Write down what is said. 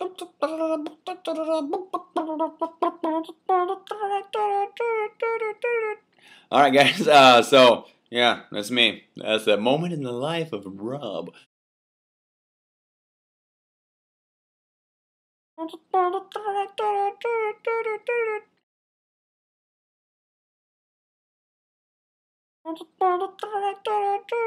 All right, guys. Uh, so yeah, that's me. That's a moment in the life of Rob.